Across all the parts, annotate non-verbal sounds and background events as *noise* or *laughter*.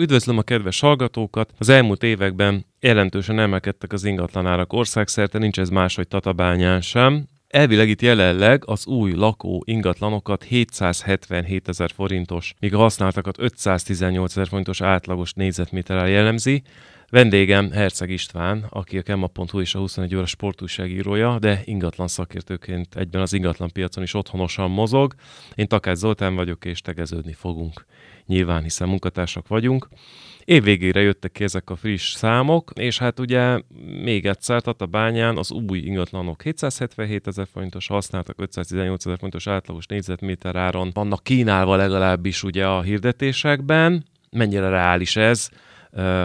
Üdvözlöm a kedves hallgatókat! Az elmúlt években jelentősen emelkedtek az ingatlanárak országszerte, nincs ez máshogy Tatabányán sem. Elvileg itt jelenleg az új lakó ingatlanokat 777 ezer forintos, míg a használtakat 518 ezer forintos átlagos négyzetméterrel jellemzi, Vendégem Herceg István, aki a kemma.hu és a 21 óra sportújságírója, de ingatlan szakértőként egyben az ingatlan piacon is otthonosan mozog. Én Takács Zoltán vagyok, és tegeződni fogunk. Nyilván, hiszen munkatársak vagyunk. végére jöttek ki ezek a friss számok, és hát ugye még egyszer, tehát a bányán az új ingatlanok 777 ezer forintos használtak, 518 ezer forintos átlagos négyzetméter áron vannak kínálva legalábbis ugye a hirdetésekben. Mennyire reális ez?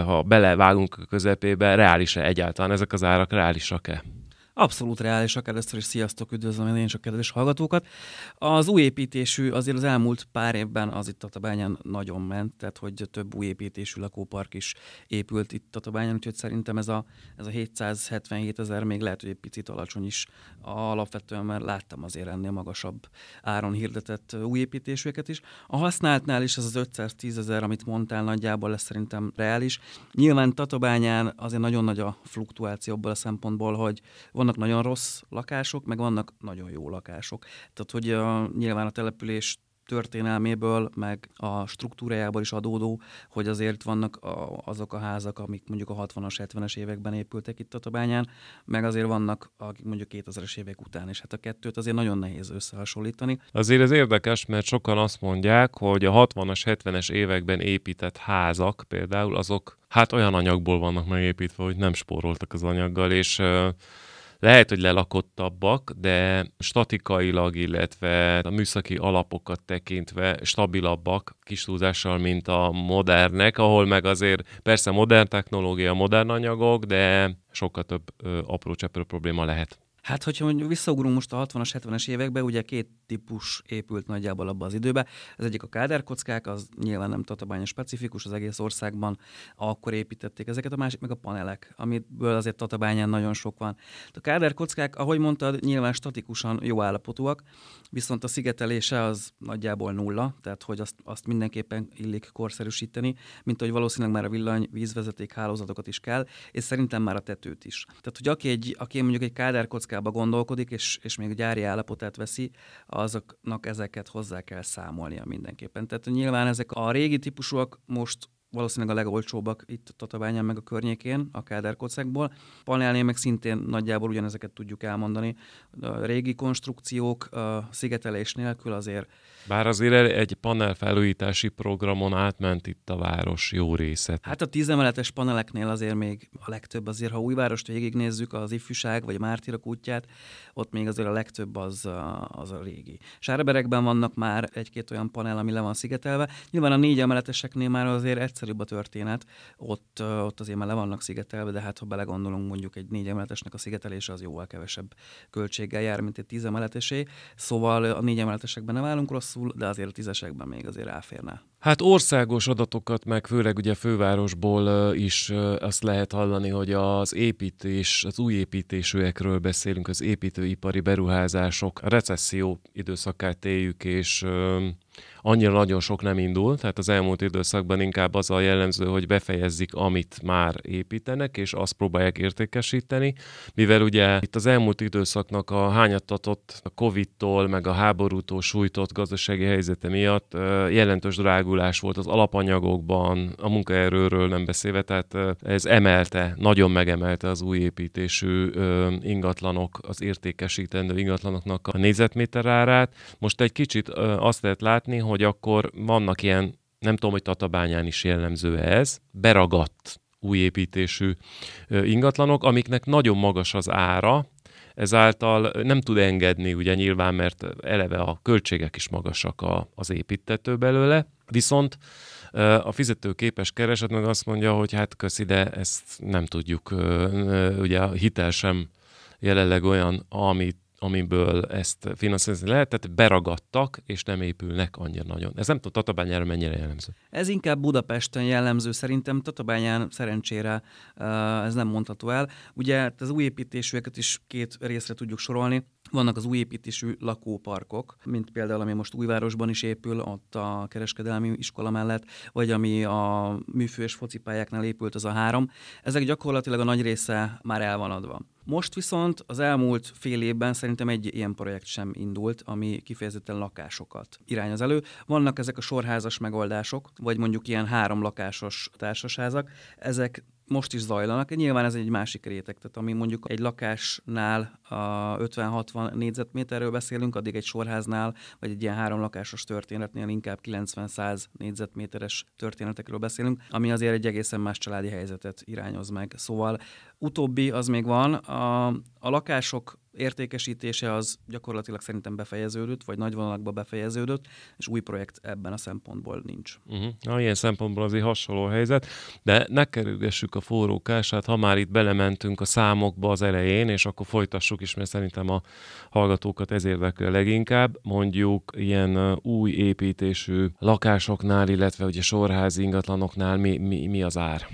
ha belevágunk a közepébe, reális-e egyáltalán ezek az árak reálisak-e? abszolút reálisak. Először is sziasztok, üdvözlöm én csak kedves hallgatókat. Az új építésű azért az elmúlt pár évben az itt Tatabányán nagyon ment, tehát hogy több új építésű lakópark is épült itt a Tatabányán, úgyhogy szerintem ez a, ez a 777 ezer még lehet, hogy egy picit alacsony is alapvetően, mert láttam azért ennél magasabb áron hirdetett új építésűeket is. A használtnál is ez az 510 ezer, amit mondtál, nagyjából lesz szerintem reális. Nyilván Tatabányán azért nagyon nagy a fluktuáció abból a szempontból, hogy van vannak nagyon rossz lakások, meg vannak nagyon jó lakások. Tehát, hogy a, nyilván a település történelméből, meg a struktúrájából is adódó, hogy azért vannak a, azok a házak, amik mondjuk a 60-as, 70-es években épültek itt a Tabányán, meg azért vannak, akik mondjuk 2000-es évek után, és hát a kettőt azért nagyon nehéz összehasonlítani. Azért ez érdekes, mert sokan azt mondják, hogy a 60-as, 70-es években épített házak például azok hát olyan anyagból vannak megépítve, hogy nem spóroltak az anyaggal, és lehet, hogy lelakottabbak, de statikailag, illetve a műszaki alapokat tekintve stabilabbak kis túlzással, mint a modernek, ahol meg azért persze modern technológia, modern anyagok, de sokkal több ö, apró cseppről probléma lehet. Hát, hogyha mondjuk visszaugrunk most a 60-as, 70-es évekbe, ugye két típus épült nagyjából abba az időbe. Az egyik a káderkockák, az nyilván nem tatabánya specifikus, az egész országban akkor építették ezeket, a másik meg a panelek, amiből azért tatabányán nagyon sok van. Hát a káderkockák, ahogy mondtad, nyilván statikusan jó állapotúak, viszont a szigetelése az nagyjából nulla, tehát hogy azt, azt mindenképpen illik korszerűsíteni, mint hogy valószínűleg már a villany vízvezeték hálózatokat is kell, és szerintem már a tetőt is. Tehát, hogy aki, egy, aki mondjuk egy káderkockát logisztikába gondolkodik, és, és még gyári állapotát veszi, azoknak ezeket hozzá kell számolnia mindenképpen. Tehát nyilván ezek a régi típusúak most valószínűleg a legolcsóbbak itt a Tatabányán meg a környékén, a kádárkocákból. Panelnél meg szintén nagyjából ugyanezeket tudjuk elmondani. A régi konstrukciók a szigetelés nélkül azért bár azért egy panelfelújítási programon átment itt a város jó része. Hát a tízemeletes paneleknél azért még a legtöbb, azért ha újvárost végignézzük, az ifjúság vagy a mártírok útját, ott még azért a legtöbb az a, az a régi. Sárberekben vannak már egy-két olyan panel, ami le van szigetelve. Nyilván a négy emeleteseknél már azért egyszerűbb a történet, ott, ott azért már le vannak szigetelve, de hát ha belegondolunk mondjuk egy négy emeletesnek a szigetelése az jóval kevesebb költséggel jár, mint egy tízemeletesé, Szóval a négy emeletesekben nem állunk rossz rosszul, de azért a tízesekben még azért elférne. Hát országos adatokat, meg főleg ugye fővárosból is azt lehet hallani, hogy az építés, az új építésűekről beszélünk, az építőipari beruházások, a recesszió időszakát éljük, és annyira nagyon sok nem indul, tehát az elmúlt időszakban inkább az a jellemző, hogy befejezzik, amit már építenek, és azt próbálják értékesíteni, mivel ugye itt az elmúlt időszaknak a hányattatott a Covid-tól, meg a háborútól sújtott gazdasági helyzete miatt jelentős drágulás volt az alapanyagokban, a munkaerőről nem beszélve, tehát ez emelte, nagyon megemelte az új építésű ingatlanok, az értékesítendő ingatlanoknak a nézetméter árát. Most egy kicsit azt lehet látni, hogy akkor vannak ilyen, nem tudom, hogy Tatabányán is jellemző -e ez, beragadt újépítésű ingatlanok, amiknek nagyon magas az ára, ezáltal nem tud engedni, ugye nyilván, mert eleve a költségek is magasak a, az építető belőle, viszont a fizetőképes kereset meg azt mondja, hogy hát köszi, de ezt nem tudjuk, ugye a hitel sem jelenleg olyan, amit amiből ezt finanszírozni lehet, tehát beragadtak, és nem épülnek annyira nagyon. Ez nem tudom, Tatabányára mennyire jellemző? Ez inkább Budapesten jellemző szerintem, Tatabányán szerencsére ez nem mondható el. Ugye hát az új építésűeket is két részre tudjuk sorolni. Vannak az új építésű lakóparkok, mint például, ami most Újvárosban is épül, ott a kereskedelmi iskola mellett, vagy ami a műfős focipályáknál épült, az a három. Ezek gyakorlatilag a nagy része már el van adva. Most viszont az elmúlt fél évben szerintem egy ilyen projekt sem indult, ami kifejezetten lakásokat irányoz elő. Vannak ezek a sorházas megoldások, vagy mondjuk ilyen három lakásos társasházak. Ezek most is zajlanak. Nyilván ez egy másik réteg, tehát ami mondjuk egy lakásnál a 50-60 négyzetméterről beszélünk, addig egy sorháznál, vagy egy ilyen három lakásos történetnél inkább 90-100 négyzetméteres történetekről beszélünk, ami azért egy egészen más családi helyzetet irányoz meg. Szóval Utóbbi az még van. A, a lakások értékesítése az gyakorlatilag szerintem befejeződött, vagy nagy vonalakba befejeződött, és új projekt ebben a szempontból nincs. Uh-huh. Na, ilyen szempontból azért hasonló helyzet, de ne kerülgessük a forrókását, ha már itt belementünk a számokba az elején, és akkor folytassuk is, mert szerintem a hallgatókat ez érdekli leginkább, mondjuk ilyen új építésű lakásoknál, illetve ugye sorházi ingatlanoknál mi, mi, mi az ár?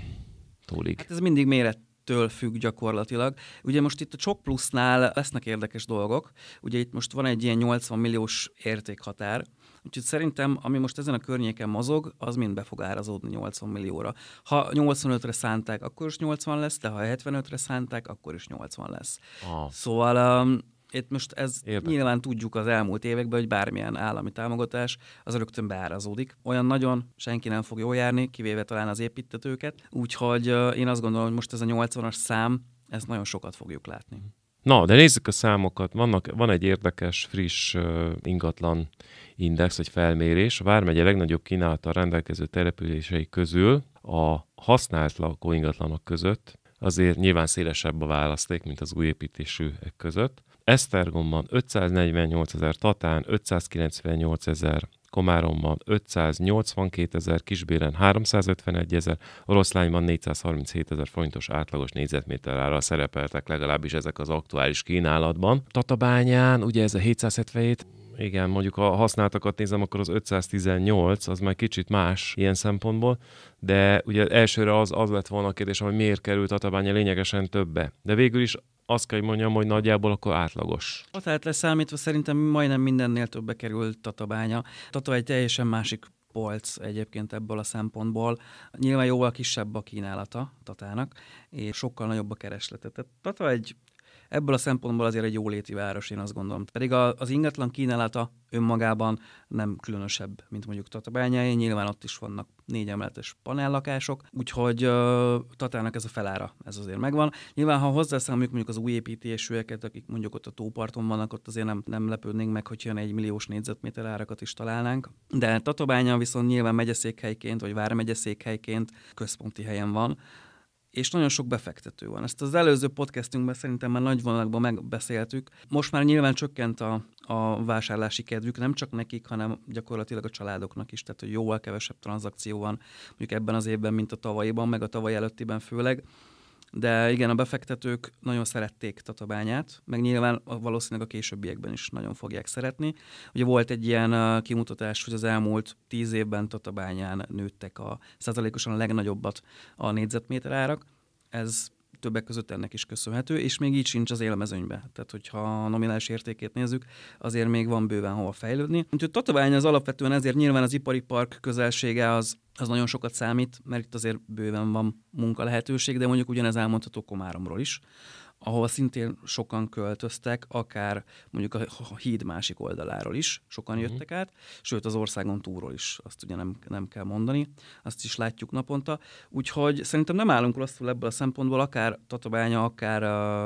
Tólig. Hát ez mindig méret től függ gyakorlatilag. Ugye most itt a Csok Plusznál lesznek érdekes dolgok. Ugye itt most van egy ilyen 80 milliós értékhatár, Úgyhogy szerintem, ami most ezen a környéken mozog, az mind be fog árazódni 80 millióra. Ha 85-re szánták, akkor is 80 lesz, de ha 75-re szánták, akkor is 80 lesz. Ah. Szóval um, itt most ez Érdek. nyilván tudjuk az elmúlt években, hogy bármilyen állami támogatás az rögtön beárazódik. Olyan nagyon senki nem fog jól járni, kivéve talán az építetőket. Úgyhogy én azt gondolom, hogy most ez a 80-as szám, ezt nagyon sokat fogjuk látni. Na, de nézzük a számokat. Vannak, van egy érdekes, friss uh, ingatlan index, vagy felmérés. A Vármegye legnagyobb kínálata rendelkező települései közül a használt lakóingatlanok között azért nyilván szélesebb a választék, mint az új építésűek között. Esztergomban 548 ezer, Tatán 598 ezer, Komáromban 582 ezer, Kisbéren 351 ezer, Oroszlányban 437 ezer forintos átlagos négyzetméter ára szerepeltek legalábbis ezek az aktuális kínálatban. Tatabányán ugye ez a 777 igen, mondjuk ha használtakat nézem, akkor az 518, az már kicsit más ilyen szempontból, de ugye elsőre az, az lett volna a kérdés, hogy miért került Tatabánya lényegesen többe. De végül is azt kell, hogy mondjam, hogy nagyjából akkor átlagos. Tehát leszámítva szerintem majdnem mindennél többbe került Tatabánya. Tata egy teljesen másik polc egyébként ebből a szempontból. Nyilván jóval kisebb a kínálata Tatának, és sokkal nagyobb a kereslete. Tehát Tata egy Ebből a szempontból azért egy jóléti város, én azt gondolom. Pedig a, az ingatlan kínálata önmagában nem különösebb, mint mondjuk Tatabányai, Nyilván ott is vannak négy emeletes panellakások, úgyhogy uh, Tatának ez a felára, ez azért megvan. Nyilván, ha hozzászámoljuk mondjuk az új építésűeket, akik mondjuk ott a tóparton vannak, ott azért nem, nem lepődnénk meg, hogy ilyen egy milliós négyzetméter árakat is találnánk. De Tatabánya viszont nyilván megyeszékhelyként, vagy vármegyeszékhelyként központi helyen van, és nagyon sok befektető van. Ezt az előző podcastünkben szerintem már nagy vonalakban megbeszéltük. Most már nyilván csökkent a, a vásárlási kedvük, nem csak nekik, hanem gyakorlatilag a családoknak is, tehát hogy jóval kevesebb tranzakció van mondjuk ebben az évben, mint a tavalyiban, meg a tavaly előttiben főleg. De igen, a befektetők nagyon szerették Tatabányát, meg nyilván valószínűleg a későbbiekben is nagyon fogják szeretni. Ugye volt egy ilyen kimutatás, hogy az elmúlt tíz évben Tatabányán nőttek a százalékosan a legnagyobbat a négyzetméter árak. Ez többek között ennek is köszönhető, és még így sincs az élmezőnybe. Tehát, hogyha a nominális értékét nézzük, azért még van bőven hova fejlődni. Úgyhogy Tatabány az alapvetően ezért nyilván az ipari park közelsége az, az nagyon sokat számít, mert itt azért bőven van munka lehetőség, de mondjuk ugyanez elmondható Komáromról is ahol szintén sokan költöztek, akár mondjuk a híd másik oldaláról is, sokan uh-huh. jöttek át, sőt az országon túlról is, azt ugye nem, nem kell mondani, azt is látjuk naponta. Úgyhogy szerintem nem állunk rosszul ebből a szempontból, akár Tatabánya, akár,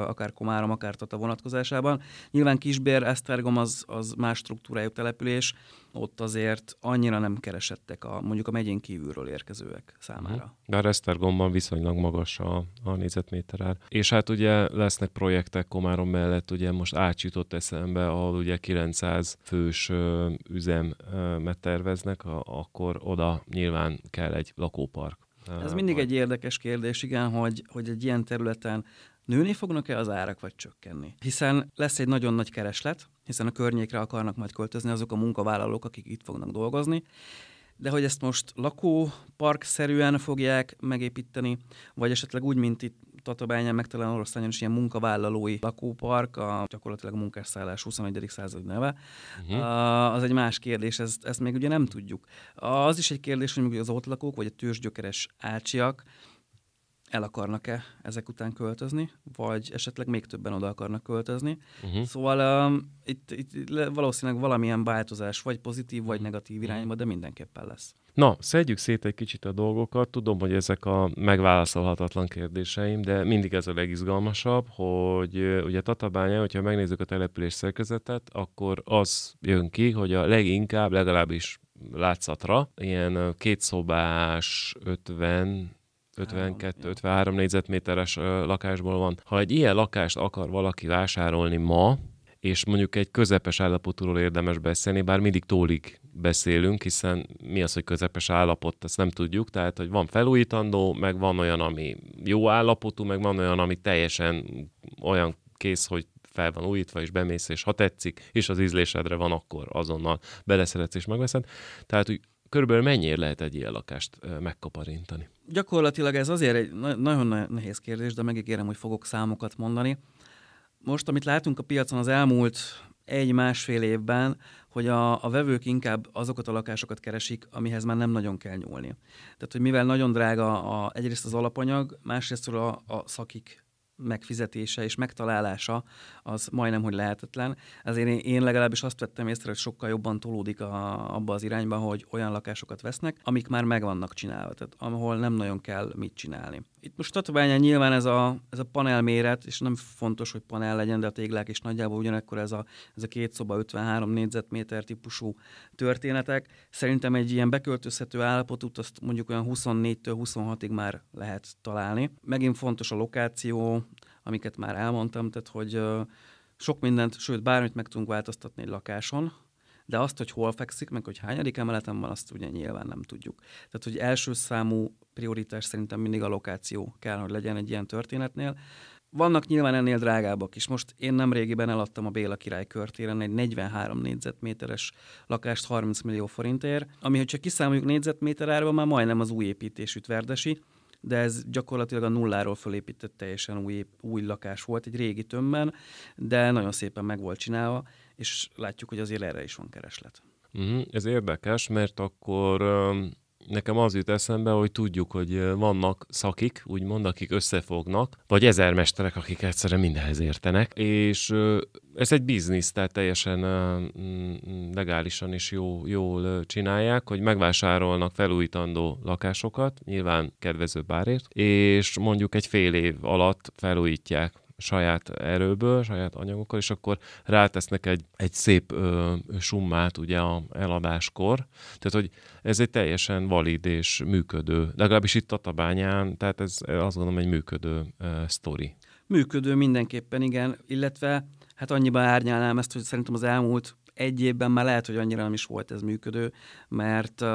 akár Komárom, akár Tata vonatkozásában. Nyilván Kisbér, Esztergom az, az más struktúrájú település, ott azért annyira nem keresettek a, mondjuk a megyén kívülről érkezőek számára. Mhm. De a Resztergomban viszonylag magas a, a nézetméter ár. És hát ugye lesznek projektek Komárom mellett, ugye most Ács eszembe, ahol ugye 900 fős üzemet terveznek, akkor oda nyilván kell egy lakópark. Ez mindig egy érdekes kérdés, igen, hogy, hogy egy ilyen területen Nőni fognak-e az árak, vagy csökkenni? Hiszen lesz egy nagyon nagy kereslet, hiszen a környékre akarnak majd költözni azok a munkavállalók, akik itt fognak dolgozni, de hogy ezt most lakóparkszerűen fogják megépíteni, vagy esetleg úgy, mint itt Tatabányán, meg talán Oroszlányon is ilyen munkavállalói lakópark, a gyakorlatilag a munkásszállás 21. század neve. Uh-huh. Az egy más kérdés, ezt, ezt még ugye nem tudjuk. Az is egy kérdés, hogy az ott lakók, vagy a tőzsgyökeres ácsiak, el akarnak-e ezek után költözni, vagy esetleg még többen oda akarnak költözni. Uh-huh. Szóval um, itt, itt valószínűleg valamilyen változás, vagy pozitív, vagy negatív mhm. irányba, de mindenképpen lesz. Na, szedjük szét egy kicsit a dolgokat. Tudom, hogy ezek a megválaszolhatatlan kérdéseim, de mindig ez a legizgalmasabb, hogy ugye Tatabánya, hogyha megnézzük a település szerkezetet, akkor az jön ki, hogy a leginkább, legalábbis látszatra, ilyen kétszobás, 50 52-53 négyzetméteres lakásból van. Ha egy ilyen lakást akar valaki vásárolni ma, és mondjuk egy közepes állapotúról érdemes beszélni, bár mindig tólig beszélünk, hiszen mi az, hogy közepes állapot, ezt nem tudjuk, tehát hogy van felújítandó, meg van olyan, ami jó állapotú, meg van olyan, ami teljesen olyan kész, hogy fel van újítva, és bemész, és ha tetszik, és az ízlésedre van, akkor azonnal beleszeretsz és megveszed. Tehát hogy körülbelül mennyiért lehet egy ilyen lakást megkaparintani? Gyakorlatilag ez azért egy nagyon nehéz kérdés, de megígérem, hogy fogok számokat mondani. Most, amit látunk a piacon az elmúlt egy-másfél évben, hogy a, a vevők inkább azokat a lakásokat keresik, amihez már nem nagyon kell nyúlni. Tehát, hogy mivel nagyon drága a, egyrészt az alapanyag, másrészt a, a szakik megfizetése és megtalálása az majdnem, hogy lehetetlen. Ezért én, én legalábbis azt vettem észre, hogy sokkal jobban tolódik a, abba az irányba, hogy olyan lakásokat vesznek, amik már meg vannak csinálva, tehát ahol nem nagyon kell mit csinálni. Itt most tatabányán nyilván ez a, ez a panel méret, és nem fontos, hogy panel legyen, de a téglák is nagyjából ugyanekkor ez a, ez a két szoba 53 négyzetméter típusú történetek. Szerintem egy ilyen beköltözhető állapotút azt mondjuk olyan 24-től 26-ig már lehet találni. Megint fontos a lokáció, amiket már elmondtam, tehát hogy sok mindent, sőt bármit meg tudunk változtatni egy lakáson, de azt, hogy hol fekszik, meg hogy hányadik emeleten van, azt ugye nyilván nem tudjuk. Tehát, hogy első számú prioritás szerintem mindig a lokáció kell, hogy legyen egy ilyen történetnél. Vannak nyilván ennél drágábbak is. Most én nem régiben eladtam a Béla király körtéren egy 43 négyzetméteres lakást 30 millió forintért, ami, hogyha kiszámoljuk négyzetméter árba, már majdnem az új építésű Tverdesi, de ez gyakorlatilag a nulláról fölépített teljesen új, új lakás volt, egy régi tömben, de nagyon szépen meg volt csinálva és látjuk, hogy azért erre is van kereslet. Mm, ez érdekes, mert akkor nekem az jut eszembe, hogy tudjuk, hogy vannak szakik, úgymond, akik összefognak, vagy mesterek, akik egyszerre mindenhez értenek, és ez egy biznisz, tehát teljesen mm, mm, legálisan is jó, jól csinálják, hogy megvásárolnak felújítandó lakásokat, nyilván kedvező bárért, és mondjuk egy fél év alatt felújítják saját erőből, saját anyagokkal, és akkor rátesznek egy, egy szép ö, summát ugye a eladáskor. Tehát, hogy ez egy teljesen valid és működő, legalábbis itt Tatabányán, tehát ez azt gondolom egy működő ö, sztori. Működő mindenképpen, igen, illetve hát annyiban árnyálnám ezt, hogy szerintem az elmúlt egy évben már lehet, hogy annyira nem is volt ez működő, mert uh,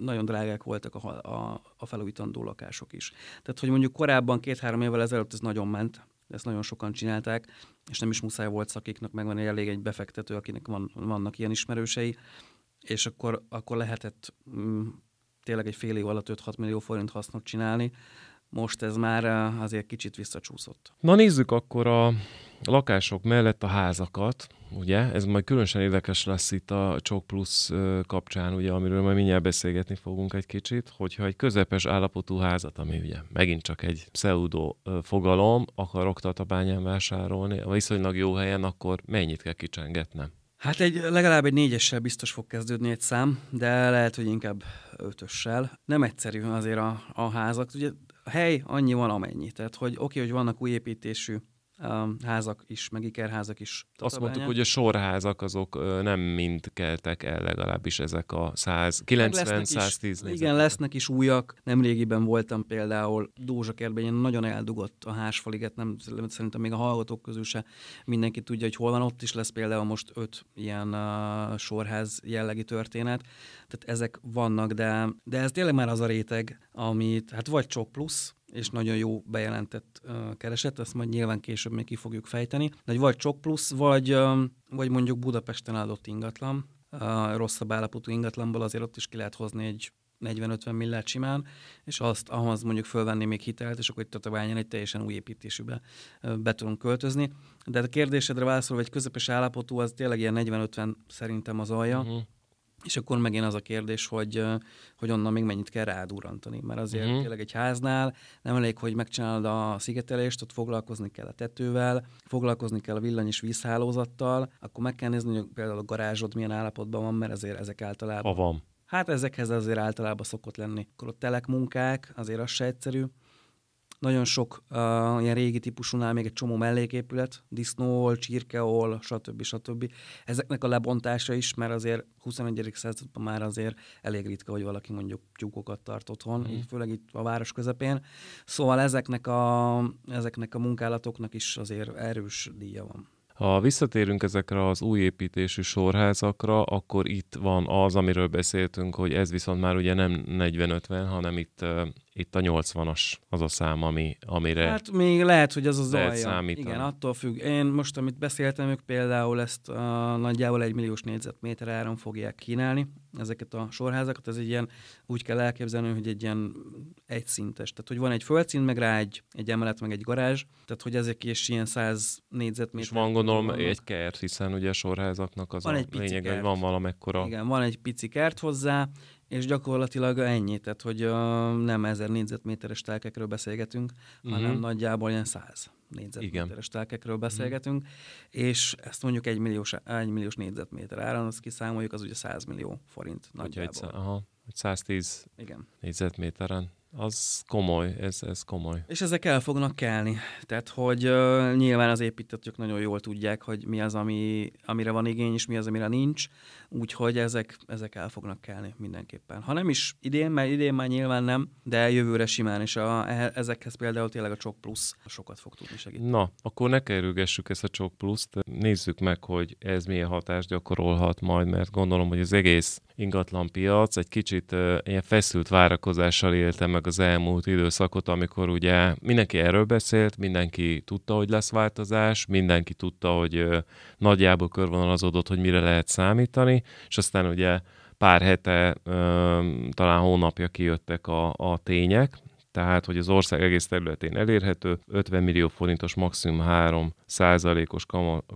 nagyon drágák voltak a, a, a felújítandó lakások is. Tehát, hogy mondjuk korábban két-három évvel ezelőtt ez nagyon ment, de ezt nagyon sokan csinálták, és nem is muszáj volt szakiknak, meg van elég egy befektető, akinek van, vannak ilyen ismerősei, és akkor, akkor lehetett mm, tényleg egy fél év alatt 5-6 millió forint hasznot csinálni, most ez már eh, azért kicsit visszacsúszott. Na nézzük akkor a lakások mellett a házakat, ugye? Ez majd különösen érdekes lesz itt a Csok Plus kapcsán, ugye, amiről majd mindjárt beszélgetni fogunk egy kicsit, hogyha egy közepes állapotú házat, ami ugye megint csak egy pseudo fogalom, akar tatabányán vásárolni, vagy viszonylag jó helyen, akkor mennyit kell kicsengetnem? Hát egy, legalább egy négyessel biztos fog kezdődni egy szám, de lehet, hogy inkább ötössel. Nem egyszerű azért a, a házak. Ugye a hely annyi van amennyi. Tehát, hogy oké, okay, hogy vannak új építésű házak is, meg ikerházak is. Tatabányan. Azt mondtuk, hogy a sorházak azok nem mind keltek el, legalábbis ezek a 190-110 Igen, lesznek is újak. Nemrégiben voltam például Dózsakertben, nagyon eldugott a hásfaliget, nem, szerintem még a hallgatók közül se mindenki tudja, hogy hol van. Ott is lesz például most öt ilyen uh, sorház jellegi történet. Tehát ezek vannak, de, de ez tényleg már az a réteg, amit hát vagy csak plusz, és nagyon jó bejelentett kereset, ezt majd nyilván később még ki fogjuk fejteni, de vagy csok plusz, vagy, vagy mondjuk Budapesten adott ingatlan, rosszabb állapotú ingatlanból azért ott is ki lehet hozni egy 40-50 milliárd simán, és azt ahhoz mondjuk fölvenni még hitelt, és akkor itt tatabányan egy teljesen új építésűbe be tudunk költözni. De hát a kérdésedre válaszolva, egy közepes állapotú, az tényleg ilyen 40-50 szerintem az alja. Uh-huh. És akkor megint az a kérdés, hogy, hogy onnan még mennyit kell rádurantani, mert azért uh-huh. tényleg egy háznál nem elég, hogy megcsinálod a szigetelést, ott foglalkozni kell a tetővel, foglalkozni kell a villany és vízhálózattal, akkor meg kell nézni, hogy például a garázsod milyen állapotban van, mert azért ezek általában... Ha van. Hát ezekhez azért általában szokott lenni. Akkor a telekmunkák, munkák, azért az se egyszerű. Nagyon sok uh, ilyen régi típusúnál még egy csomó melléképület, disznóol, csirkeol, stb. stb. Ezeknek a lebontása is, mert azért 21. században már azért elég ritka, hogy valaki mondjuk tyúkokat tart otthon, mm. így főleg itt a város közepén. Szóval ezeknek a, ezeknek a munkálatoknak is azért erős díja van. Ha visszatérünk ezekre az új sorházakra, akkor itt van az, amiről beszéltünk, hogy ez viszont már ugye nem 40-50, hanem itt itt a 80-as az a szám, ami, amire Hát még lehet, hogy az az lehet alja. Számítani. Igen, attól függ. Én most, amit beszéltem, ők például ezt a, nagyjából egy milliós négyzetméter áron fogják kínálni, ezeket a sorházakat. Ez egy ilyen, úgy kell elképzelni, hogy egy ilyen egyszintes. Tehát, hogy van egy földszint, meg rá egy, egy emelet, meg egy garázs. Tehát, hogy ezek is ilyen száz négyzetméter. És van gondolom vannak. egy kert, hiszen ugye a sorházaknak az van a egy lényeg, kert. hogy van valamekkora. Igen, van egy pici kert hozzá, és gyakorlatilag ennyi, tehát hogy a, nem ezer négyzetméteres telkekről beszélgetünk, uh-huh. hanem mhm. nagyjából ilyen 100 négyzetméteres Igen. telkekről mhm. beszélgetünk, uh-huh. és ezt mondjuk egy milliós, egy milliós négyzetméter áron, azt kiszámoljuk, az ugye 100 millió forint nagyjából. Hogy, egy, aha, hogy 110 Igen. négyzetméteren az komoly, ez, ez komoly. És ezek el fognak kelni. Tehát, hogy uh, nyilván az építetők nagyon jól tudják, hogy mi az, ami, amire van igény, és mi az, amire nincs. Úgyhogy ezek, ezek el fognak kelni mindenképpen. Ha nem is idén, mert idén már nyilván nem, de jövőre simán, és a, e, ezekhez például tényleg a Csok Plusz sokat fog tudni segíteni. Na, akkor ne kerülgessük ezt a Csok Pluszt, nézzük meg, hogy ez milyen hatást gyakorolhat majd, mert gondolom, hogy az egész ingatlanpiac, egy kicsit uh, ilyen feszült várakozással éltem meg az elmúlt időszakot, amikor ugye mindenki erről beszélt, mindenki tudta, hogy lesz változás, mindenki tudta, hogy uh, nagyjából körvonalazódott, hogy mire lehet számítani, és aztán ugye pár hete, talán hónapja kijöttek a, a tények, tehát hogy az ország egész területén elérhető, 50 millió forintos maximum 3 százalékos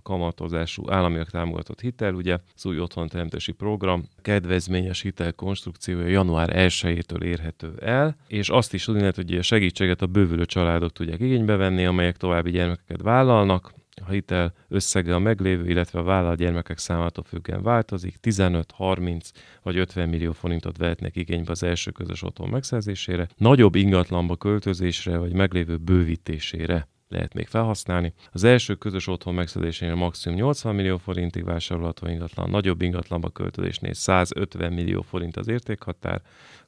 kamatozású államiak támogatott hitel, ugye az új otthonteremtési program kedvezményes hitel konstrukciója január 1-től érhető el, és azt is tudni lehet, hogy a segítséget a bővülő családok tudják igénybe venni, amelyek további gyermekeket vállalnak, a hitel összege a meglévő, illetve a vállalt gyermekek számától függően változik. 15, 30 vagy 50 millió forintot vehetnek igénybe az első közös otthon megszerzésére, nagyobb ingatlanba költözésre vagy meglévő bővítésére lehet még felhasználni. Az első közös otthon megszerzésénél maximum 80 millió forintig vásárolható ingatlan, nagyobb ingatlanba költözésnél 150 millió forint az értékhatár,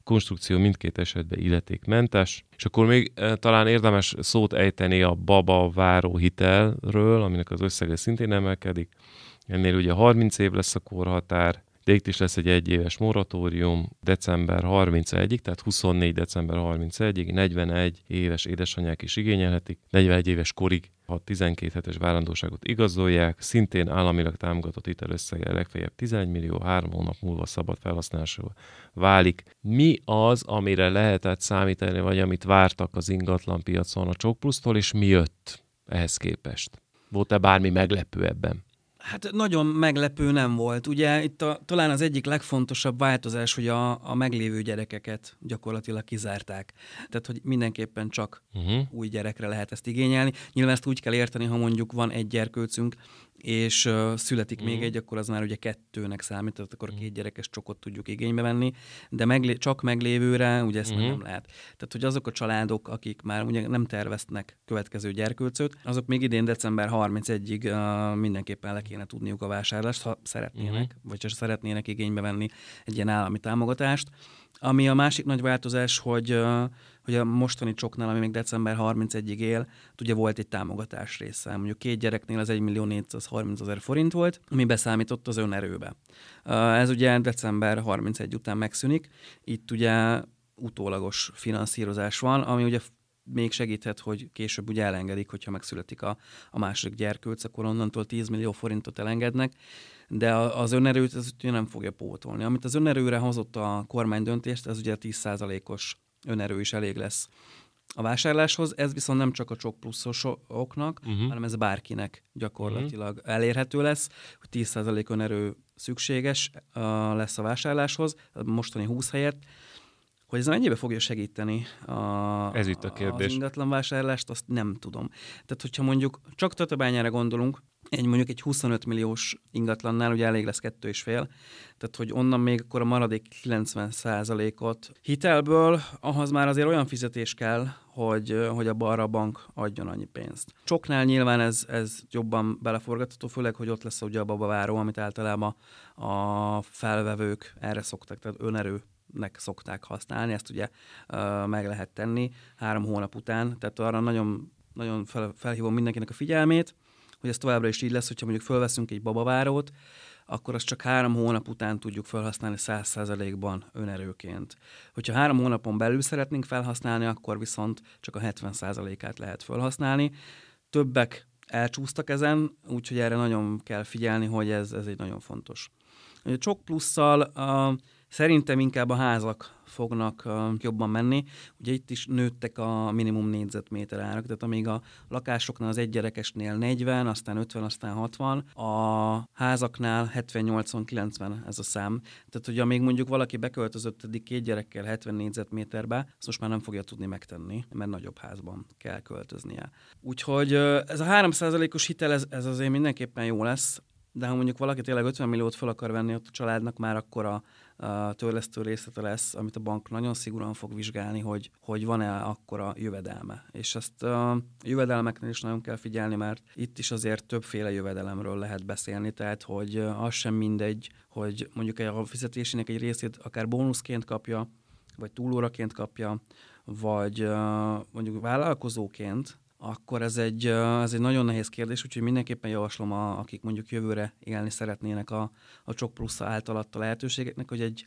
konstrukció mindkét esetben illetékmentes. És akkor még eh, talán érdemes szót ejteni a baba váró hitelről, aminek az összege szintén emelkedik. Ennél ugye 30 év lesz a korhatár, de itt is lesz egy egyéves moratórium december 31-ig, tehát 24. december 31-ig 41 éves édesanyák is igényelhetik, 41 éves korig, ha 12 hetes várandóságot igazolják, szintén államilag támogatott hitelösszege legfeljebb 11 millió, három hónap múlva szabad felhasználásról válik. Mi az, amire lehetett számítani, vagy amit vártak az ingatlan piacon a csokplusztól, és mi jött ehhez képest? Volt-e bármi meglepő ebben? Hát nagyon meglepő nem volt. Ugye itt a, talán az egyik legfontosabb változás, hogy a, a meglévő gyerekeket gyakorlatilag kizárták. Tehát, hogy mindenképpen csak uh-huh. új gyerekre lehet ezt igényelni. Nyilván ezt úgy kell érteni, ha mondjuk van egy gyerkőcünk, és uh, születik mm. még mhm. egy, akkor az már ugye kettőnek számít, tehát akkor mm. két gyerekes csokot tudjuk igénybe venni, de meglé- csak meglévőre ugye ezt mm. nem lehet. Tehát, hogy azok a családok, akik már ugye nem terveznek következő gyerkőcöt, azok még idén december 31-ig uh, mindenképpen le kéne tudniuk a vásárlást, ha szeretnének, mm. vagy ha szeretnének igénybe venni egy ilyen állami támogatást. Ami a másik nagy változás, hogy uh, hogy a mostani csoknál, ami még december 31-ig él, hát ugye volt egy támogatás része. Mondjuk két gyereknél az 1 millió 430 ezer forint volt, ami beszámított az erőbe. Ez ugye december 31 után megszűnik. Itt ugye utólagos finanszírozás van, ami ugye még segíthet, hogy később ugye elengedik, hogyha megszületik a, a második gyerkőc, akkor onnantól 10 millió forintot elengednek, de az önerőt ez ugye nem fogja pótolni. Amit az önerőre hozott a kormány döntést, ez ugye 10%-os önerő is elég lesz a vásárláshoz. Ez viszont nem csak a csok pluszosoknak, uh-huh. hanem ez bárkinek gyakorlatilag uh-huh. elérhető lesz, hogy 10% önerő szükséges uh, lesz a vásárláshoz, a mostani 20 helyett, hogy ez mennyibe fogja segíteni a, ez itt a kérdés. az ingatlan vásárlást, azt nem tudom. Tehát, hogyha mondjuk csak Tatabányára gondolunk, egy mondjuk egy 25 milliós ingatlannál ugye elég lesz kettő és fél, tehát hogy onnan még akkor a maradék 90 ot hitelből, ahhoz már azért olyan fizetés kell, hogy, hogy a balra a bank adjon annyi pénzt. Csoknál nyilván ez, ez jobban beleforgatható, főleg, hogy ott lesz ugye a babaváró, amit általában a felvevők erre szoktak, tehát önerő nek szokták használni, ezt ugye uh, meg lehet tenni három hónap után, tehát arra nagyon, nagyon fel, felhívom mindenkinek a figyelmét hogy ez továbbra is így lesz, hogyha mondjuk fölveszünk egy babavárót, akkor azt csak három hónap után tudjuk felhasználni száz százalékban önerőként. Hogyha három hónapon belül szeretnénk felhasználni, akkor viszont csak a 70 százalékát lehet felhasználni. Többek elcsúsztak ezen, úgyhogy erre nagyon kell figyelni, hogy ez, ez egy nagyon fontos. A csok plusszal uh, Szerintem inkább a házak fognak jobban menni. Ugye itt is nőttek a minimum négyzetméter árak, tehát amíg a lakásoknál az gyerekesnél 40, aztán 50, aztán 60, a házaknál 70-80-90 ez a szám. Tehát, hogy amíg mondjuk valaki beköltözött eddig két gyerekkel 70 négyzetméterbe, azt most már nem fogja tudni megtenni, mert nagyobb házban kell költöznie. Úgyhogy ez a 3%-os hitel, ez, ez azért mindenképpen jó lesz, de ha mondjuk valaki tényleg 50 milliót fel akar venni ott a családnak, már akkor a törlesztő részlete lesz, amit a bank nagyon szigorúan fog vizsgálni, hogy, hogy van-e akkora jövedelme. És ezt a jövedelmeknél is nagyon kell figyelni, mert itt is azért többféle jövedelemről lehet beszélni, tehát hogy az sem mindegy, hogy mondjuk a fizetésének egy részét akár bónuszként kapja, vagy túlóraként kapja, vagy mondjuk vállalkozóként akkor ez egy, ez egy nagyon nehéz kérdés, úgyhogy mindenképpen javaslom, a, akik mondjuk jövőre élni szeretnének a, a Csok Plusz által adta lehetőségeknek, hogy egy,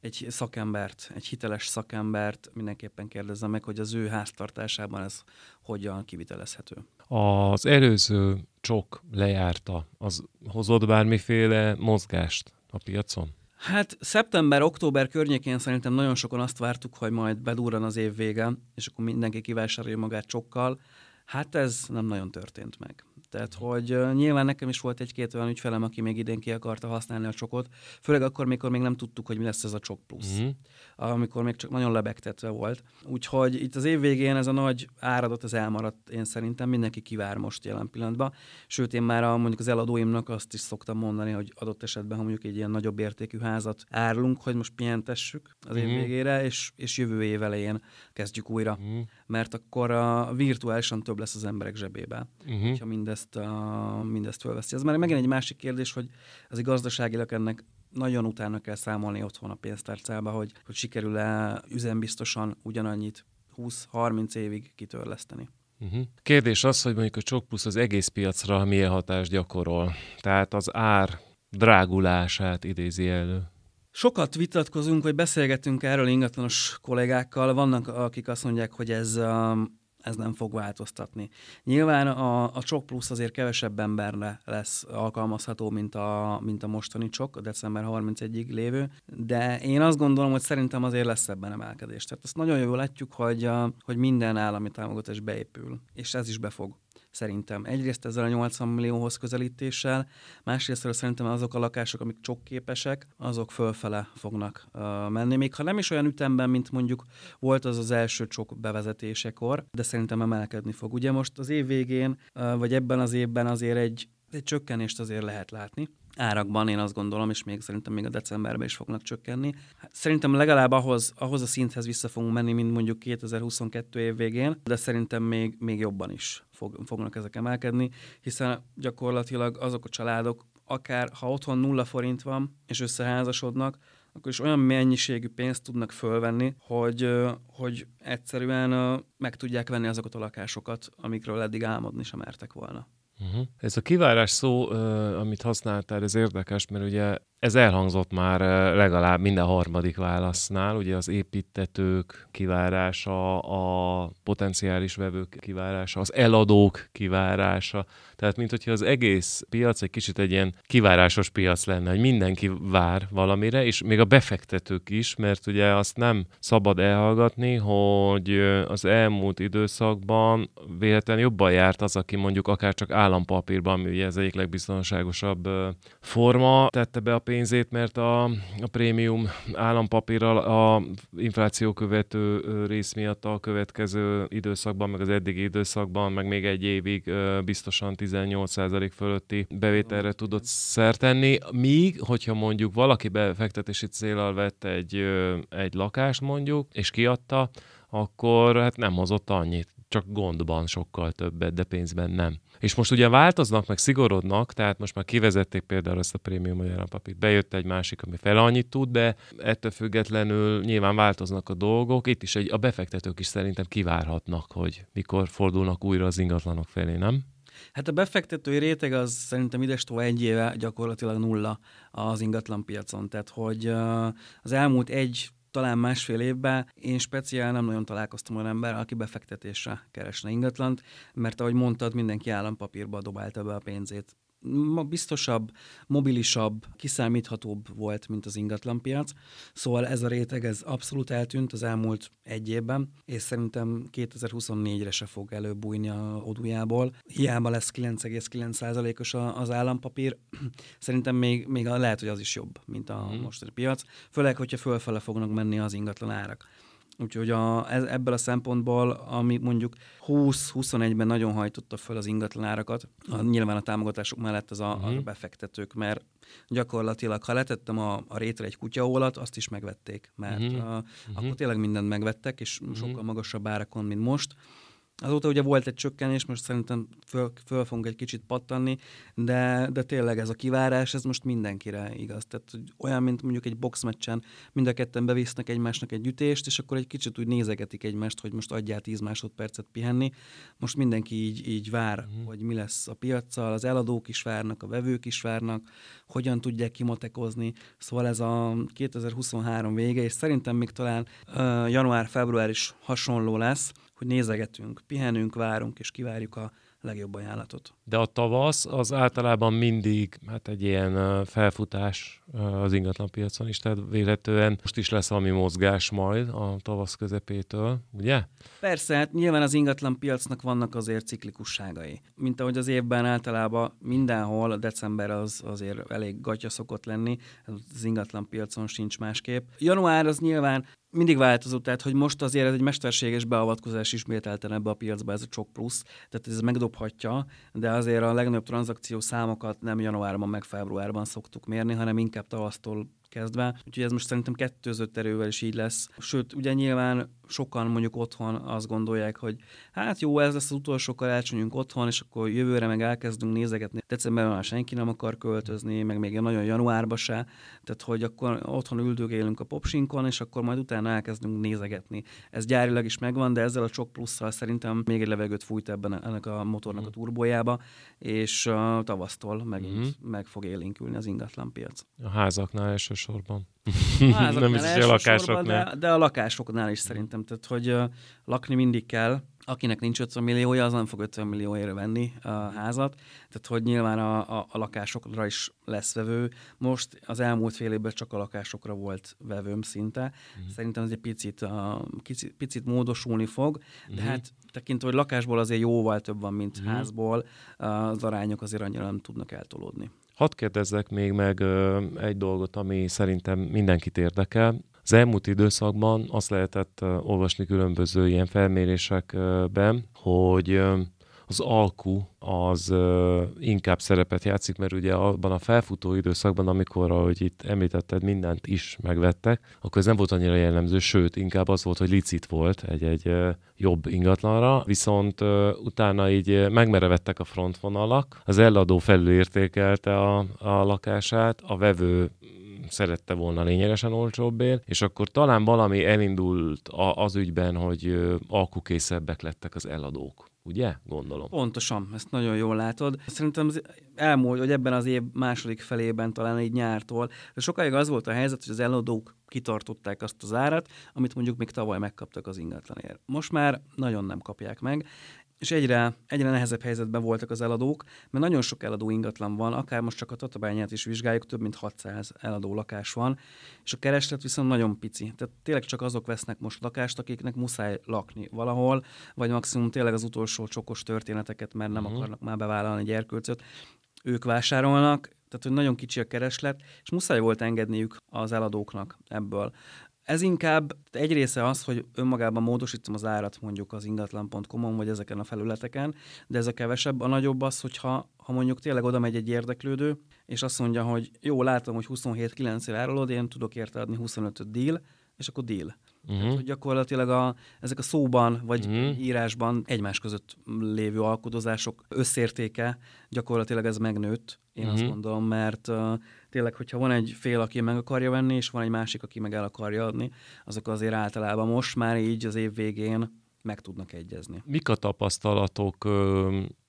egy szakembert, egy hiteles szakembert mindenképpen kérdezze meg, hogy az ő háztartásában ez hogyan kivitelezhető. Az előző csok lejárta, az hozott bármiféle mozgást a piacon? Hát szeptember-október környékén szerintem nagyon sokan azt vártuk, hogy majd bedúran az év vége, és akkor mindenki kivásárolja magát csokkal. Hát ez nem nagyon történt meg. Tehát, hogy nyilván nekem is volt egy-két olyan ügyfelem, aki még idén ki akarta használni a csokot, főleg akkor, mikor még nem tudtuk, hogy mi lesz ez a csok plusz, mm-hmm. amikor még csak nagyon lebegtetve volt. Úgyhogy itt az év végén ez a nagy áradat, az elmaradt én szerintem, mindenki kivár most jelen pillanatban. Sőt, én már a, mondjuk az eladóimnak azt is szoktam mondani, hogy adott esetben, ha mondjuk egy ilyen nagyobb értékű házat árlunk, hogy most pihentessük az mm-hmm. év mhm. végére, és, és jövő év elején kezdjük újra. Mm-hmm mert akkor a virtuálisan több lesz az emberek zsebébe, uh-huh. Mhm. ha mindezt, a, mindezt fölveszi. Ez már megint egy másik kérdés, hogy az gazdaságilag ennek nagyon utána kell számolni otthon a pénztárcába, hogy, hogy sikerül-e üzembiztosan ugyanannyit 20-30 évig kitörleszteni. Uh-huh. Kérdés az, hogy mondjuk a csok plusz az egész piacra milyen hatást gyakorol. Tehát az ár drágulását idézi elő. Sokat vitatkozunk, vagy beszélgetünk erről ingatlanos kollégákkal. Vannak, akik azt mondják, hogy ez, um, ez nem fog változtatni. Nyilván a, a csok plusz azért kevesebb emberre lesz alkalmazható, mint a, mint a mostani csok, a december 31-ig lévő, de én azt gondolom, hogy szerintem azért lesz ebben emelkedés. Tehát azt nagyon jól látjuk, hogy, uh, hogy minden állami támogatás beépül, és ez is be fog szerintem. Egyrészt ezzel a 80 millióhoz közelítéssel, másrészt szerintem azok a lakások, amik csokképesek, azok fölfele fognak uh, menni. Még ha nem is olyan ütemben, mint mondjuk volt az az első csok bevezetésekor, de szerintem emelkedni fog. Ugye most az év végén, uh, vagy ebben az évben azért egy, egy csökkenést azért lehet látni árakban, én azt gondolom, és még szerintem még a decemberben is fognak csökkenni. Szerintem legalább ahhoz, ahhoz a szinthez vissza fogunk menni, mint mondjuk 2022 év végén, de szerintem még, még jobban is fog, fognak ezek emelkedni, hiszen gyakorlatilag azok a családok, akár ha otthon nulla forint van, és összeházasodnak, akkor is olyan mennyiségű pénzt tudnak fölvenni, hogy, hogy egyszerűen meg tudják venni azokat a lakásokat, amikről eddig álmodni sem mertek volna. Uh-huh. Ez a kivárás szó, amit használtál, ez érdekes, mert ugye ez elhangzott már eh, legalább minden harmadik válasznál, ugye az építetők kivárása, a potenciális vevők kivárása, az eladók kivárása. Tehát, mint hogyha az egész piac egy kicsit egy ilyen kivárásos piac lenne, hogy mindenki vár valamire, és még a befektetők is, mert ugye azt nem szabad elhallgatni, hogy eh, az elmúlt időszakban véletlenül jobban járt az, aki mondjuk akár csak állampapírban, ami ugye ez egyik legbiztonságosabb eh, forma, tette be a pénzt, pénzét, mert a, a prémium állampapírral a infláció követő rész miatt a következő időszakban, meg az eddigi időszakban, meg még egy évig biztosan 18% fölötti bevételre tudott szertenni, míg, hogyha mondjuk valaki befektetési célral vett egy, egy lakást mondjuk, és kiadta, akkor hát nem hozott annyit csak gondban sokkal többet, de pénzben nem. És most ugye változnak, meg szigorodnak, tehát most már kivezették például ezt a prémium papírt, Bejött egy másik, ami fel annyit tud, de ettől függetlenül nyilván változnak a dolgok. Itt is egy, a befektetők is szerintem kivárhatnak, hogy mikor fordulnak újra az ingatlanok felé, nem? Hát a befektetői réteg az szerintem idestó egy éve gyakorlatilag nulla az ingatlan piacon. Tehát, hogy az elmúlt egy talán másfél évben én speciál nem nagyon találkoztam olyan emberrel, aki befektetésre keresne ingatlant, mert ahogy mondtad, mindenki állampapírba dobálta be a pénzét biztosabb, mobilisabb, kiszámíthatóbb volt, mint az ingatlanpiac. Szóval ez a réteg ez abszolút eltűnt az elmúlt egy évben, és szerintem 2024-re se fog előbújni a odujából. Hiába lesz 9,9%-os az állampapír, *clears throat* szerintem még, még lehet, hogy az is jobb, mint a mhm. mostani piac, főleg, hogyha fölfele fognak menni az ingatlan árak. Úgyhogy a, ez, ebből a szempontból, ami mondjuk 20-21-ben nagyon hajtotta föl az ingatlanárakat, a, nyilván a támogatások mellett az a, uh-huh. a mhm. befektetők, mert gyakorlatilag, ha letettem a, a rétre egy kutyaólat, azt is megvették, mert uh-huh. Mhm. Mhm. a, akkor tényleg mindent megvettek, és uh-huh. sokkal magasabb árakon, mint most. Azóta ugye volt egy csökkenés, most szerintem föl, föl fogunk egy kicsit pattanni, de, de tényleg ez a kivárás, ez most mindenkire igaz. Tehát hogy olyan, mint mondjuk egy boxmeccsen, mind a ketten bevisznek egymásnak egy ütést, és akkor egy kicsit úgy nézegetik egymást, hogy most adjál 10 másodpercet pihenni. Most mindenki így, így vár, uh-huh. hogy mi lesz a piaccal, az eladók is várnak, a vevők is várnak, hogyan tudják kimatekozni. Szóval ez a 2023 vége, és szerintem még talán uh, január-február is hasonló lesz hogy nézegetünk, pihenünk, várunk, és kivárjuk a legjobb ajánlatot. De a tavasz az általában mindig hát egy ilyen felfutás az ingatlanpiacon is, tehát véletően most is lesz valami mozgás majd a tavasz közepétől, ugye? Persze, hát nyilván az ingatlanpiacnak vannak azért ciklikusságai. Mint ahogy az évben általában mindenhol a december az azért elég gatya szokott lenni, az ingatlanpiacon sincs másképp. Január az nyilván mindig változó, tehát hogy most azért ez egy mesterséges beavatkozás ismételten ebbe a piacba, ez a csok plusz, tehát ez megdobhatja, de azért a legnagyobb tranzakció számokat nem januárban, meg februárban szoktuk mérni, hanem inkább tavasztól kezdve. Úgyhogy ez most szerintem kettőzött erővel is így lesz. Sőt, ugye nyilván sokan mondjuk otthon azt gondolják, hogy hát jó, ez lesz az utolsó karácsonyunk otthon, és akkor jövőre meg elkezdünk nézegetni. Decemberben már senki nem akar költözni, meg még nagyon januárba se, tehát hogy akkor otthon üldögélünk a popsinkon, és akkor majd utána elkezdünk nézegetni. Ez gyárilag is megvan, de ezzel a sok plusszal szerintem még egy levegőt fújt ebben ennek a motornak a mhm. turbójába, és uh, tavasztól megint uh-huh. meg fog élénkülni az ingatlanpiac. A házaknál elsősorban. A *laughs* nem is, a lakásoknál. De, de a lakásoknál is szerintem. Tehát, hogy uh, lakni mindig kell. Akinek nincs 50 milliója, az nem fog 50 millióért venni a házat. Tehát, hogy nyilván a, a, a lakásokra is lesz vevő. Most az elmúlt fél évben csak a lakásokra volt vevőm szinte. mm Szerintem ez egy picit, a, kicsit, picit módosulni fog, de mm hát tekintve, hogy lakásból azért jóval több van, mint mm házból, az arányok azért annyira nem tudnak eltolódni. Hadd kérdezzek még meg ö, egy dolgot, ami szerintem mindenkit érdekel. Az elmúlt időszakban azt lehetett olvasni különböző ilyen felmérésekben, hogy az alku az inkább szerepet játszik, mert ugye abban a felfutó időszakban, amikor, ahogy itt említetted, mindent is megvettek, akkor ez nem volt annyira jellemző, sőt, inkább az volt, hogy licit volt egy-egy jobb ingatlanra, viszont utána így megmerevettek a frontvonalak, az eladó felülértékelte a, a lakását, a vevő szerette volna lényegesen olcsóbbért, és akkor talán valami elindult a, az ügyben, hogy alkukészebbek lettek az eladók. Ugye? Gondolom. Pontosan, ezt nagyon jól látod. Szerintem az elmúlt, hogy ebben az év második felében, talán így nyártól, de sokáig az volt a helyzet, hogy az eladók kitartották azt az árat, amit mondjuk még tavaly megkaptak az ingatlanért. Most már nagyon nem kapják meg, és egyre, egyre nehezebb helyzetben voltak az eladók, mert nagyon sok eladó ingatlan van, akár most csak a tatabányát is vizsgáljuk, több mint 600 eladó lakás van, és a kereslet viszont nagyon pici. Tehát tényleg csak azok vesznek most lakást, akiknek muszáj lakni valahol, vagy maximum tényleg az utolsó csokos történeteket, mert nem uh-huh. akarnak már bevállalni egy erkölcöt, ők vásárolnak, tehát hogy nagyon kicsi a kereslet, és muszáj volt engedniük az eladóknak ebből. Ez inkább egy része az, hogy önmagában módosítom az árat mondjuk az ingatlan.com-on vagy ezeken a felületeken, de ez a kevesebb. A nagyobb az, hogyha ha mondjuk tényleg oda megy egy érdeklődő, és azt mondja, hogy jó, látom, hogy 27-9-re árulod, én tudok érte adni 25-öt deal, és akkor deal. Uh-huh. Tehát, mhm. hogy gyakorlatilag a, ezek a szóban vagy uh-huh. írásban egymás között lévő alkudozások összértéke gyakorlatilag ez megnőtt, én uh-huh. azt mhm. gondolom, mert uh, tényleg, hogyha van egy fél, aki meg akarja venni, és van egy másik, aki meg el akarja adni, azok azért általában most már így az év végén meg tudnak egyezni. Mik a tapasztalatok?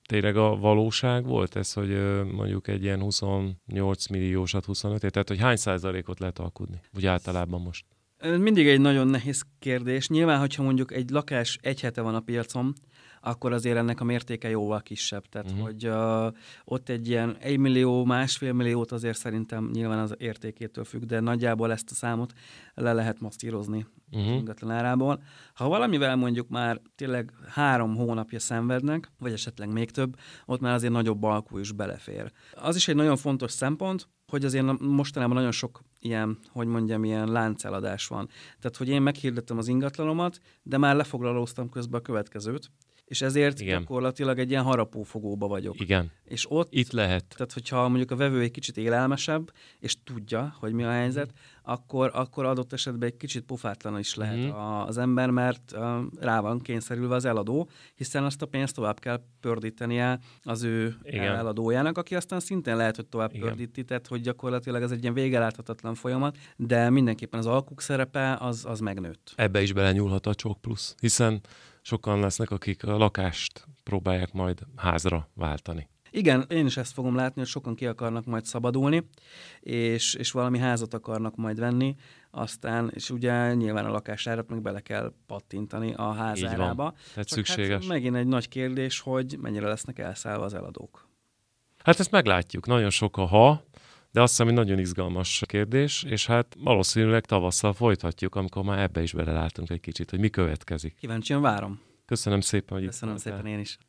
Tényleg a valóság volt ez, hogy mondjuk egy ilyen 28 milliósat, 25 tehát hogy hány százalékot lehet alkudni, úgy általában most? Mindig egy nagyon nehéz kérdés. Nyilván, hogyha mondjuk egy lakás egy hete van a piacon, akkor azért ennek a mértéke jóval kisebb. Tehát, uh-huh. hogy uh, ott egy ilyen egy millió, másfél milliót azért szerintem nyilván az értékétől függ, de nagyjából ezt a számot le lehet masszírozni uh-huh. Mhm. ingatlan árából. Ha valamivel mondjuk már tényleg három hónapja szenvednek, vagy esetleg még több, ott már azért nagyobb alkú is belefér. Az is egy nagyon fontos szempont, hogy azért mostanában nagyon sok ilyen, hogy mondjam, ilyen lánceladás van. Tehát, hogy én meghirdettem az ingatlanomat, de már lefoglalóztam közben a következőt, és ezért Igen. gyakorlatilag egy ilyen harapófogóba vagyok. Igen. És ott... Itt lehet. Tehát, hogyha mondjuk a vevő egy kicsit élelmesebb, és tudja, hogy mi a helyzet, mhm. akkor, akkor adott esetben egy kicsit pofátlan is lehet mm. az ember, mert rá van kényszerülve az eladó, hiszen azt a pénzt tovább kell pördítenie az ő Igen. eladójának, aki aztán szintén lehet, hogy tovább pördíti, tehát hogy gyakorlatilag ez egy ilyen végeláthatatlan folyamat, de mindenképpen az alkuk szerepe az, az megnőtt. Ebbe is belenyúlhat a csok plusz, hiszen sokan lesznek, akik a lakást próbálják majd házra váltani. Igen, én is ezt fogom látni, hogy sokan ki akarnak majd szabadulni, és, és valami házat akarnak majd venni, aztán, és ugye nyilván a lakásárat meg bele kell pattintani a házárába. Tehát hát szükséges. Hát megint egy nagy kérdés, hogy mennyire lesznek elszállva az eladók. Hát ezt meglátjuk. Nagyon sok a ha, de azt hiszem, hogy nagyon izgalmas kérdés, és hát valószínűleg tavasszal folytatjuk, amikor már ebbe is belelátunk egy kicsit, hogy mi következik. Kíváncsian várom. Köszönöm szépen, hogy Köszönöm itt szépen én is.